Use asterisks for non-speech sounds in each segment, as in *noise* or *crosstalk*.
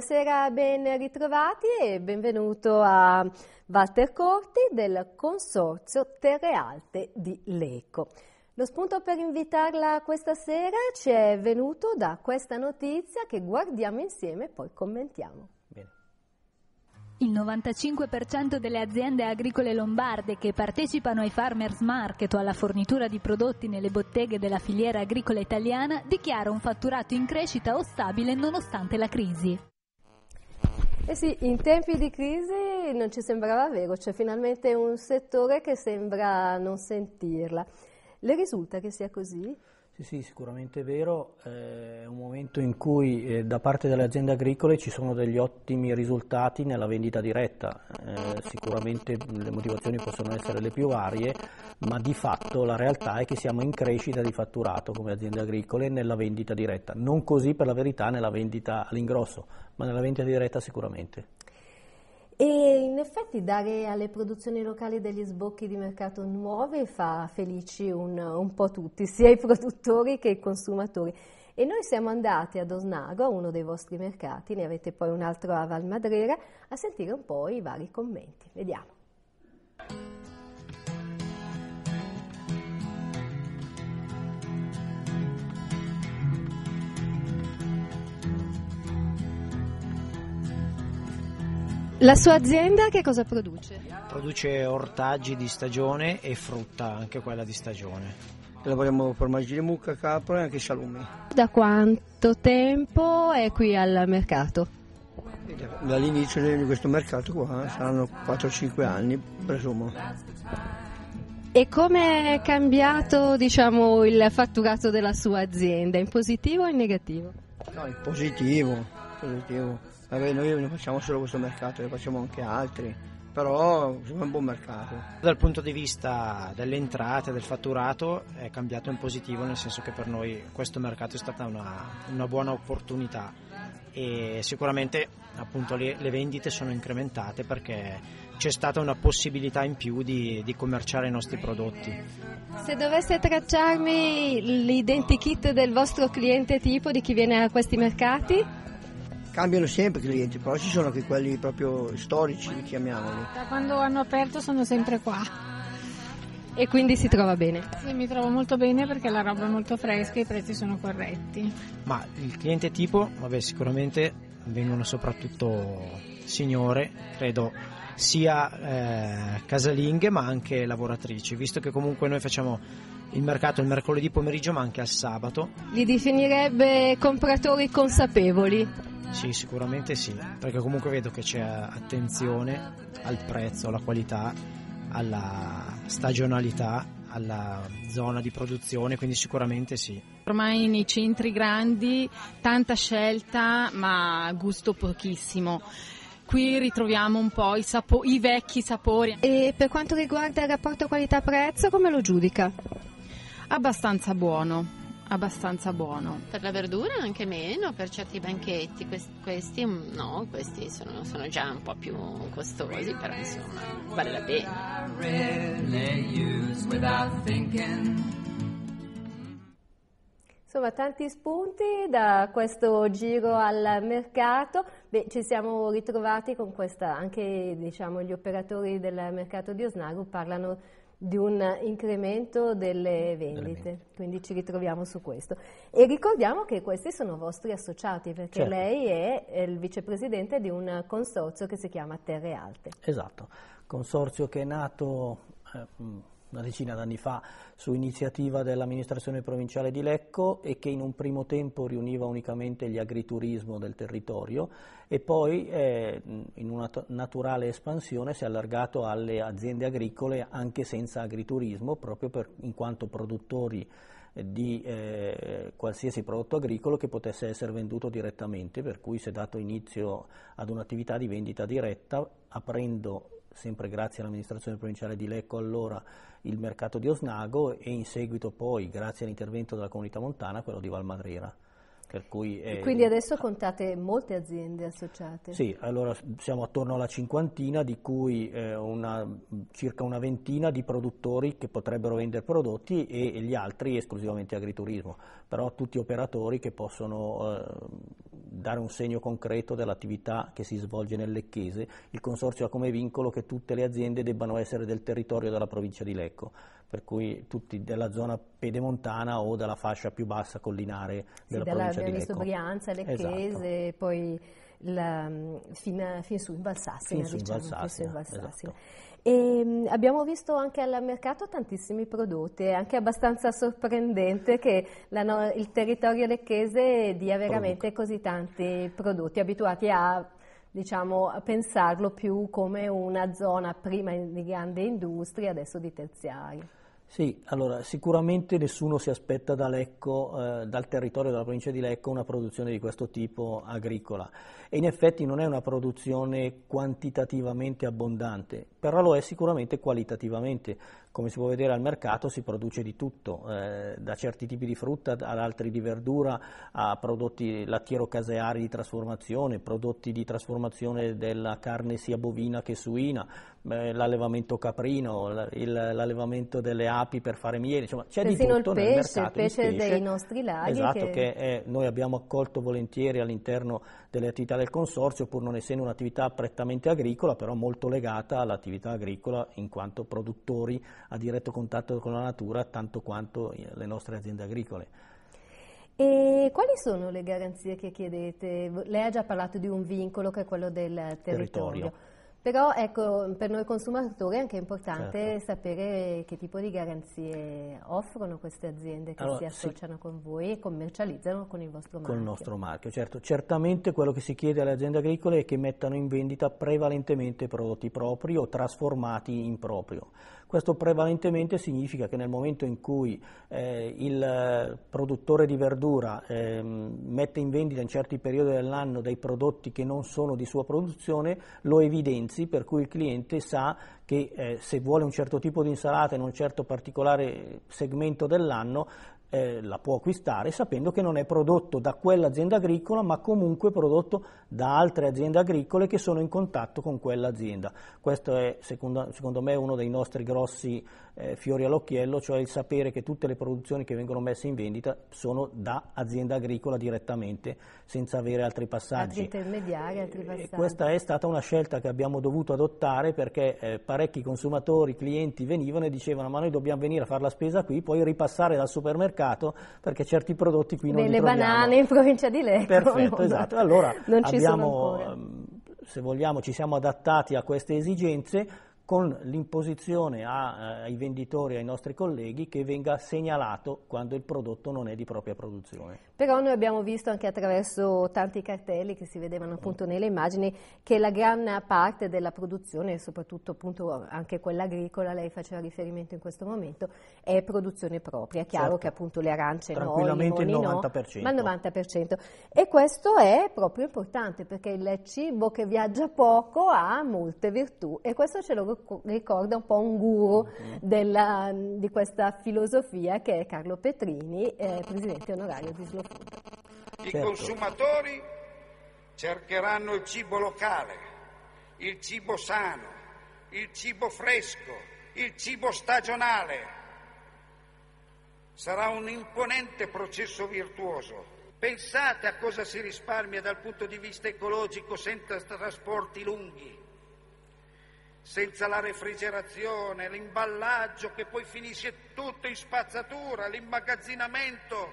Buonasera, ben ritrovati e benvenuto a Walter Corti del Consorzio Terre Alte di Leco. Lo spunto per invitarla questa sera ci è venuto da questa notizia che guardiamo insieme e poi commentiamo. Il 95% delle aziende agricole lombarde che partecipano ai farmers market o alla fornitura di prodotti nelle botteghe della filiera agricola italiana dichiara un fatturato in crescita o stabile nonostante la crisi. Eh sì, in tempi di crisi non ci sembrava vero, c'è cioè finalmente un settore che sembra non sentirla. Le risulta che sia così? Sì, sì, sicuramente è vero, eh, è un momento in cui eh, da parte delle aziende agricole ci sono degli ottimi risultati nella vendita diretta, eh, sicuramente le motivazioni possono essere le più varie, ma di fatto la realtà è che siamo in crescita di fatturato come aziende agricole nella vendita diretta, non così per la verità nella vendita all'ingrosso, ma nella vendita diretta sicuramente. E in effetti dare alle produzioni locali degli sbocchi di mercato nuovi fa felici un, un po' tutti, sia i produttori che i consumatori. E noi siamo andati ad Osnago, uno dei vostri mercati, ne avete poi un altro a Valmadrera, a sentire un po' i vari commenti. Vediamo. La sua azienda che cosa produce? Produce ortaggi di stagione e frutta, anche quella di stagione. Lavoriamo formaggi di mucca, capra e anche salumi. Da quanto tempo è qui al mercato? Dall'inizio di questo mercato qua saranno 4-5 anni, presumo. E come è cambiato diciamo, il fatturato della sua azienda? In positivo o in negativo? No, in positivo positivo. Vabbè, noi non facciamo solo questo mercato, ne facciamo anche altri, però è un buon mercato. Dal punto di vista delle entrate, del fatturato, è cambiato in positivo, nel senso che per noi questo mercato è stata una, una buona opportunità e sicuramente appunto, le, le, vendite sono incrementate perché c'è stata una possibilità in più di, di commerciare i nostri prodotti. Se dovesse tracciarmi l'identikit del vostro cliente tipo, di chi viene a questi mercati? cambiano sempre i clienti, però ci sono anche quelli proprio storici, chiamiamoli. Da quando hanno aperto sono sempre qua. E quindi si trova bene? Sì, mi trovo molto bene perché la roba è molto fresca e i prezzi sono corretti. Ma il cliente tipo, vabbè, sicuramente vengono soprattutto signore, credo sia eh, casalinghe ma anche lavoratrici, visto che comunque noi facciamo il mercato il mercoledì pomeriggio ma anche al sabato. Li definirebbe compratori consapevoli? Sì, sicuramente sì, perché comunque vedo che c'è attenzione al prezzo, alla qualità, alla stagionalità, alla zona di produzione, quindi sicuramente sì. Ormai nei centri grandi tanta scelta ma gusto pochissimo qui ritroviamo un po' i, sapo- i, vecchi sapori. E per quanto riguarda il rapporto qualità-prezzo, come lo giudica? Abbastanza buono abbastanza buono. Per la verdura anche meno, per certi banchetti, questi, questi no, questi sono, sono, già un po' più costosi, però insomma vale la pena. Insomma, tanti spunti da questo giro al mercato. Beh, ci siamo ritrovati con questa, anche diciamo, gli operatori del mercato di Osnago parlano di di un incremento delle vendite, quindi ci ritroviamo su questo. E ricordiamo che questi sono vostri associati, perché certo. lei è il vicepresidente di un consorzio che si chiama Terre Alte. Esatto, consorzio che è nato... Eh, una decina d'anni fa su iniziativa dell'amministrazione provinciale di Lecco e che in un primo tempo riuniva unicamente gli agriturismo del territorio e poi eh, in una naturale espansione si è allargato alle aziende agricole anche senza agriturismo proprio per, in quanto produttori eh, di eh, qualsiasi prodotto agricolo che potesse essere venduto direttamente, per cui si è dato inizio ad un'attività di vendita diretta aprendo sempre grazie all'amministrazione provinciale di Lecco allora, il mercato di Osnago e in seguito poi, grazie all'intervento della comunità montana, quello di Valmadrera. È... Quindi adesso contate molte aziende associate? Sì, allora siamo attorno alla cinquantina, di cui eh, una, circa una ventina di produttori che potrebbero vendere prodotti e, e gli altri esclusivamente agriturismo, però tutti operatori che possono eh, dare un segno concreto dell'attività che si svolge nel Lecchese. Il Consorzio ha come vincolo che tutte le aziende debbano essere del territorio della provincia di Lecco, per cui tutti della zona pedemontana o della fascia più bassa collinare della sì, provincia della, di Lecco. Brianza, Lecchese, esatto. poi la, fino, fino, su in Valsassina. Fin diciamo, su Valsassina, in Valsassina. Esatto. E, abbiamo visto anche al mercato tantissimi prodotti, è anche abbastanza sorprendente che no, il territorio lecchese dia veramente Produca. così tanti prodotti, abituati a diciamo, a pensarlo più come una zona prima di grande industria, adesso di terziario. Sì, allora sicuramente nessuno si aspetta da Lecco, eh, dal territorio della provincia di Lecco una produzione di questo tipo agricola e in effetti non è una produzione quantitativamente abbondante, però lo è sicuramente qualitativamente. Come si può vedere al mercato si produce di tutto, eh, da certi tipi di frutta ad altri di verdura, a prodotti lattiero-caseari di trasformazione, prodotti di trasformazione della carne sia bovina che suina, eh, l'allevamento caprino, l'allevamento delle api per fare miele, insomma c'è Persino di tutto il pesce, mercato, il pesce, pesce dei nostri laghi. Esatto, che, che è, eh, noi abbiamo accolto volentieri all'interno delle attività del Consorzio, pur non essendo un'attività prettamente agricola, però molto legata all'attività agricola in quanto produttori a diretto contatto con la natura, tanto quanto eh, le nostre aziende agricole. E quali sono le garanzie che chiedete? Lei ha già parlato di un vincolo che è quello del territorio. territorio. Però ecco, per noi consumatori è anche importante certo. sapere che tipo di garanzie offrono queste aziende che allora, si associano sì. con voi e commercializzano con il vostro marchio. Con il nostro marchio, certo. Certamente quello che si chiede alle aziende agricole è che mettano in vendita prevalentemente prodotti propri o trasformati in proprio. Questo prevalentemente significa che nel momento in cui eh, il produttore di verdura eh, mette in vendita in certi periodi dell'anno dei prodotti che non sono di sua produzione, lo evidenzi per cui il cliente sa che eh, se vuole un certo tipo di insalata in un certo particolare segmento dell'anno eh, la può acquistare sapendo che non è prodotto da quell'azienda agricola ma comunque prodotto da altre aziende agricole che sono in contatto con quell'azienda. Questo è secondo, secondo me uno dei nostri grossi eh, fiori all'occhiello, cioè il sapere che tutte le produzioni che vengono messe in vendita sono da azienda agricola direttamente, senza avere altri passaggi. Altri intermediari, altri eh, passaggi. E questa è stata una scelta che abbiamo dovuto adottare perché eh, parecchi consumatori, clienti venivano e dicevano ma noi dobbiamo venire a fare la spesa qui, poi ripassare dal supermercato perché certi prodotti qui non Beh, li le troviamo. Le banane in provincia di Lecco. Perfetto, esatto. non, esatto. Allora abbiamo, ehm, se vogliamo, ci siamo adattati a queste esigenze con l'imposizione eh, ai venditori ai nostri colleghi che venga segnalato quando il prodotto non è di propria produzione. Però noi abbiamo visto anche attraverso tanti cartelli che si vedevano appunto mm. nelle immagini che la gran parte della produzione, soprattutto appunto anche quella agricola, lei faceva riferimento in questo momento, è produzione propria. È chiaro certo. che appunto le arance no, i limoni il 90%. no, ma il 90%. E questo è proprio importante perché il cibo che viaggia poco ha molte virtù e questo ce lo ricordiamo ricorda un po' un guru della, di questa filosofia che è Carlo Petrini, eh, presidente onorario di Slow I certo. consumatori cercheranno il cibo locale, il cibo sano, il cibo fresco, il cibo stagionale. Sarà un imponente processo virtuoso Pensate a cosa si risparmia dal punto di vista ecologico senza trasporti lunghi, senza la refrigerazione, l'imballaggio che poi finisce tutto in spazzatura, l'immagazzinamento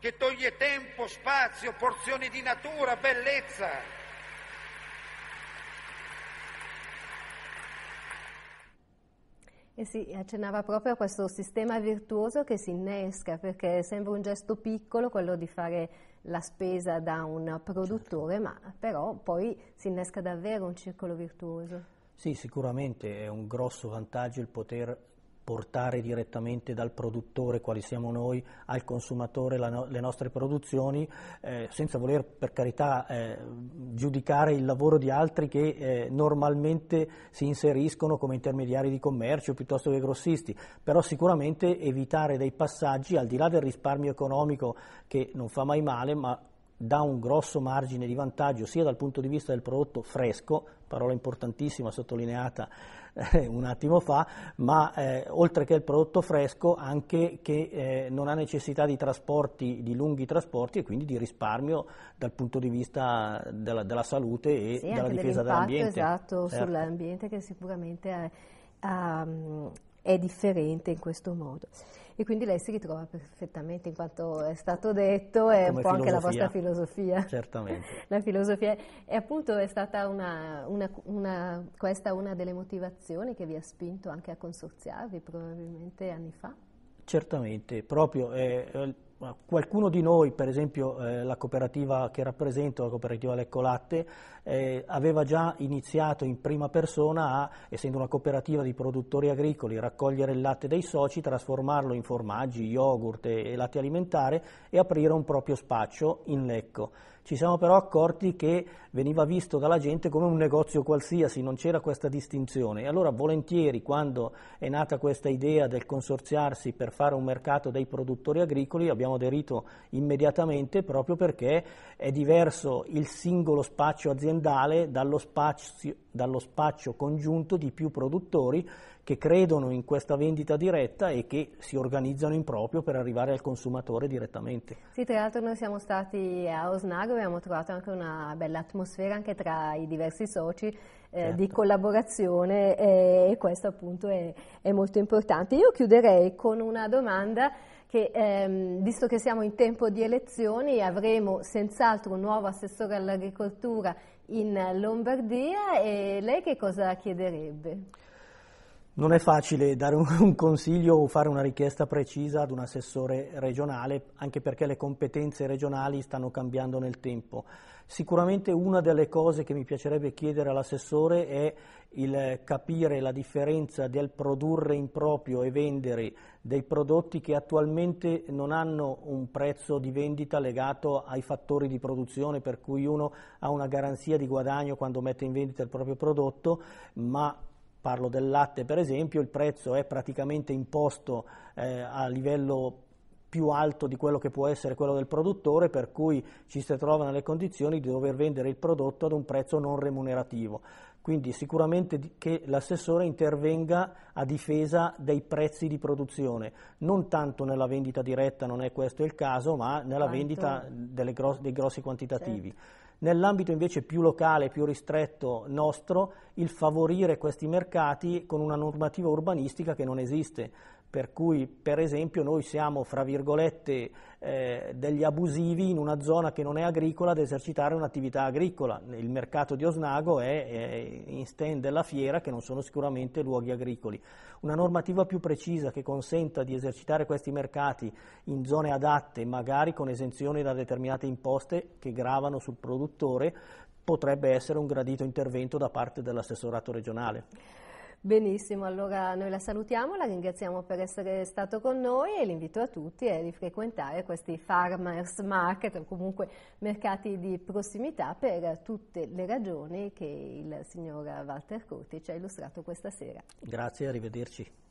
che toglie tempo, spazio, porzioni di natura, bellezza. E eh si accennava proprio a questo sistema virtuoso che si innesca, perché sembra un gesto piccolo quello di fare la spesa da un produttore, certo. ma però poi si innesca davvero un circolo virtuoso. Sì, sicuramente è un grosso vantaggio il poter portare direttamente dal produttore, quali siamo noi, al consumatore no- le nostre produzioni, eh, senza voler per carità eh, giudicare il lavoro di altri che eh, normalmente si inseriscono come intermediari di commercio piuttosto che grossisti, però sicuramente evitare dei passaggi, al di là del risparmio economico che non fa mai male, ma dà un grosso margine di vantaggio sia dal punto di vista del prodotto fresco, parola importantissima sottolineata eh, un attimo fa, ma eh, oltre che il prodotto fresco anche che eh, non ha necessità di trasporti, di lunghi trasporti e quindi di risparmio dal punto di vista della, della salute e sì, della difesa dell'ambiente. Esatto, certo. sull'ambiente che sicuramente è, um, è differente in questo modo. E quindi lei si ritrova perfettamente in quanto è stato detto, è Come un po' anche la vostra filosofia. Certamente. *laughs* la filosofia è appunto è stata una, una, una, questa una delle motivazioni che vi ha spinto anche a consorziarvi probabilmente anni fa. Certamente, proprio eh, Qualcuno di noi, per esempio eh, la cooperativa che rappresento, la cooperativa Lecco Latte, eh, aveva già iniziato in prima persona a, essendo una cooperativa di produttori agricoli, raccogliere il latte dei soci, trasformarlo in formaggi, yogurt e, e latte alimentare e aprire un proprio spaccio in Lecco. Ci siamo però accorti che veniva visto dalla gente come un negozio qualsiasi, non c'era questa distinzione. E allora volentieri, quando è nata questa idea del consorziarsi per fare un mercato dei produttori agricoli, abbiamo aderito immediatamente proprio perché è diverso il singolo spazio aziendale dallo spazio dallo spaccio congiunto di più produttori che credono in questa vendita diretta e che si organizzano in proprio per arrivare al consumatore direttamente. Sì, tra l'altro noi siamo stati a Osnago e abbiamo trovato anche una bella atmosfera anche tra i diversi soci eh, certo. di collaborazione e, eh, e questo appunto è, è molto importante. Io chiuderei con una domanda che ehm, visto che siamo in tempo di elezioni avremo senz'altro un nuovo assessore all'agricoltura in Lombardia e lei che cosa chiederebbe? Non è facile dare *laughs* un consiglio o fare una richiesta precisa ad un assessore regionale, anche perché le competenze regionali stanno cambiando nel tempo. Sicuramente una delle cose che mi piacerebbe chiedere all'assessore è il capire la differenza del produrre in proprio e vendere dei prodotti che attualmente non hanno un prezzo di vendita legato ai fattori di produzione, per cui uno ha una garanzia di guadagno quando mette in vendita il proprio prodotto, ma parlo del latte per esempio, il prezzo è praticamente imposto eh, a livello più alto di quello che può essere quello del produttore, per cui ci si trova nelle condizioni di dover vendere il prodotto ad un prezzo non remunerativo. Quindi sicuramente che l'assessore intervenga a difesa dei prezzi di produzione, non tanto nella vendita diretta, non è questo il caso, ma nella Quanto? vendita gros- dei grossi quantitativi. Certo. Nell'ambito invece più locale, più ristretto nostro, il favorire questi mercati con una normativa urbanistica che non esiste per cui per esempio noi siamo, fra virgolette, eh, degli abusivi in una zona che non è agricola ad esercitare un'attività agricola. Il mercato di Osnago è, è in stand della fiera che non sono sicuramente luoghi agricoli. Una normativa più precisa che consenta di esercitare questi mercati in zone adatte, magari con esenzione da determinate imposte che gravano sul produttore, potrebbe essere un gradito intervento da parte dell'assessorato regionale. Benissimo, allora noi la salutiamo, la ringraziamo per essere stato con noi e l'invito a tutti è di frequentare questi farmers market o comunque mercati di prossimità per tutte le ragioni che il signor Walter Coti ci ha illustrato questa sera. Grazie, arrivederci.